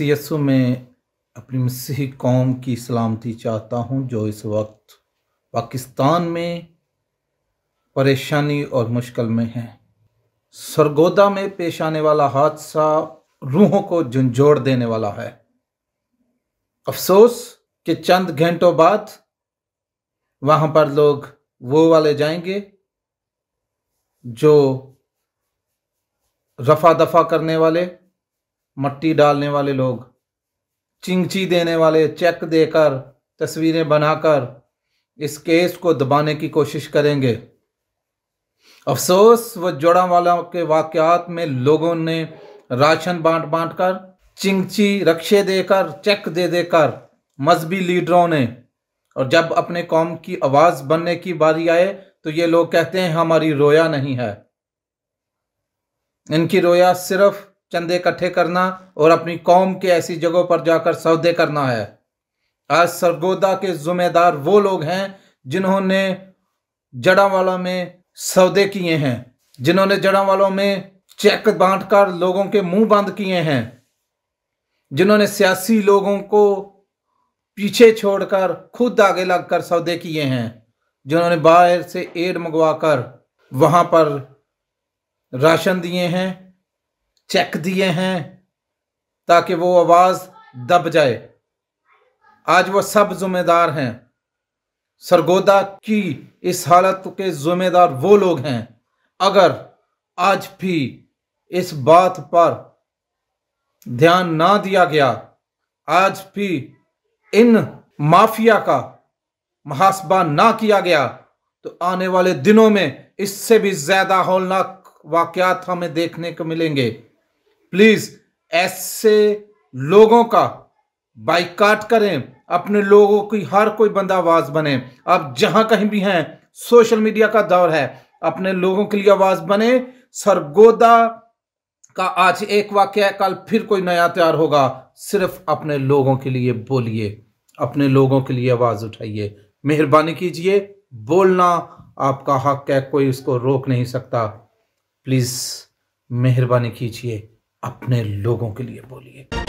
یسو میں اپنی مسیحی قوم کی سلامتی چاہتا ہوں جو اس وقت پاکستان میں پریشانی اور مشکل میں ہیں سرگودا میں پیش آنے والا حادثہ روحوں کو جھنجھوڑ دینے والا ہے افسوس کہ چند گھنٹوں بعد وہاں پر لوگ وہ والے جائیں گے جو رفع دفع کرنے والے مٹی ڈالنے والے لوگ چنگچی دینے والے چیک دے کر تصویریں بنا کر اس کیس کو دبانے کی کوشش کریں گے افسوس و جوڑا والا کے واقعات میں لوگوں نے راشن بانٹ بانٹ کر چنگچی رکشے دے کر چیک دے دے کر مذہبی لیڈروں نے اور جب اپنے قوم کی آواز بننے کی باری آئے تو یہ لوگ کہتے ہیں ہماری رویا نہیں ہے ان کی رویا صرف چندے اکٹھے کرنا اور اپنی قوم کے ایسی جگہوں پر جا کر سودے کرنا ہے آج سرگودا کے ذمہ دار وہ لوگ ہیں جنہوں نے جڑا والا میں سودے کیے ہیں جنہوں نے جڑا والوں میں چیک بانٹ کر لوگوں کے منہ بند کیے ہیں جنہوں نے سیاسی لوگوں کو پیچھے چھوڑ کر خود آگے لگ کر سودے کیے ہیں جنہوں نے باہر سے ایڈ منگوا کر وہاں پر راشن دیے ہیں چیک دیے ہیں تاکہ وہ آواز دب جائے آج وہ سب ذمہ دار ہیں سرگودا کی اس حالت کے ذمہ دار وہ لوگ ہیں اگر آج بھی اس بات پر دھیان نہ دیا گیا آج بھی ان مافیا کا محاسبہ نہ کیا گیا تو آنے والے دنوں میں اس سے بھی زیادہ ہولناک واقعات ہمیں دیکھنے کو ملیں گے پلیز ایسے لوگوں کا بائکاٹ کریں اپنے لوگوں کی ہر کوئی بندہ آواز بنے آپ جہاں کہیں بھی ہیں سوشل میڈیا کا دور ہے اپنے لوگوں کے لیے آواز بنے سرگودا کا آج ایک واقعہ ہے کل پھر کوئی نیا تیار ہوگا صرف اپنے لوگوں کے لیے بولیے اپنے لوگوں کے لیے آواز اٹھائیے مہربانی کیجئے بولنا آپ کا حق ہے کوئی اس کو روک نہیں سکتا پلیز مہربانی کیجئے اپنے لوگوں کے لیے بولیے